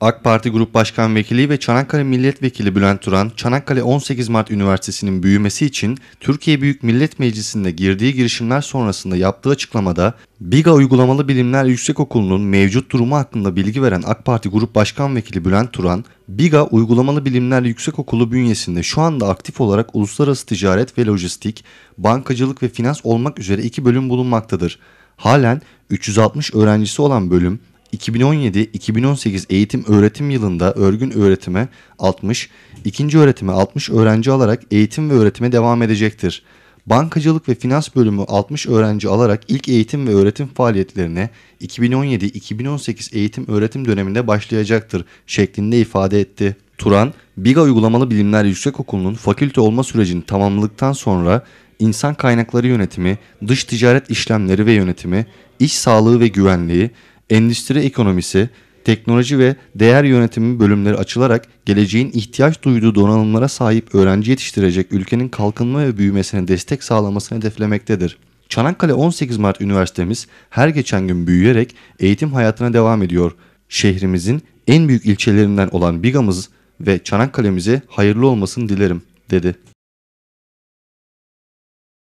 AK Parti Grup Başkan Vekili ve Çanakkale Milletvekili Bülent Turan, Çanakkale 18 Mart Üniversitesi'nin büyümesi için Türkiye Büyük Millet Meclisi'nde girdiği girişimler sonrasında yaptığı açıklamada BİGA Uygulamalı Bilimler Yüksekokulu'nun mevcut durumu hakkında bilgi veren AK Parti Grup Başkan Vekili Bülent Turan, BİGA Uygulamalı Bilimler Yüksekokulu bünyesinde şu anda aktif olarak uluslararası ticaret ve lojistik, bankacılık ve finans olmak üzere iki bölüm bulunmaktadır. Halen 360 öğrencisi olan bölüm 2017-2018 eğitim öğretim yılında örgün öğretime 60, ikinci öğretime 60 öğrenci alarak eğitim ve öğretime devam edecektir. Bankacılık ve Finans bölümü 60 öğrenci alarak ilk eğitim ve öğretim faaliyetlerine 2017-2018 eğitim öğretim döneminde başlayacaktır şeklinde ifade etti. Turan, Biga Uygulamalı Bilimler Okulu'nun fakülte olma sürecini tamamladıktan sonra insan kaynakları yönetimi, dış ticaret işlemleri ve yönetimi, iş sağlığı ve güvenliği, endüstri ekonomisi, teknoloji ve değer yönetimi bölümleri açılarak geleceğin ihtiyaç duyduğu donanımlara sahip öğrenci yetiştirecek ülkenin kalkınma ve büyümesine destek sağlamasını hedeflemektedir. Çanakkale 18 Mart Üniversitemiz her geçen gün büyüyerek eğitim hayatına devam ediyor. Şehrimizin en büyük ilçelerinden olan Bigamız ve Çanakkale'mize hayırlı olmasını dilerim dedi.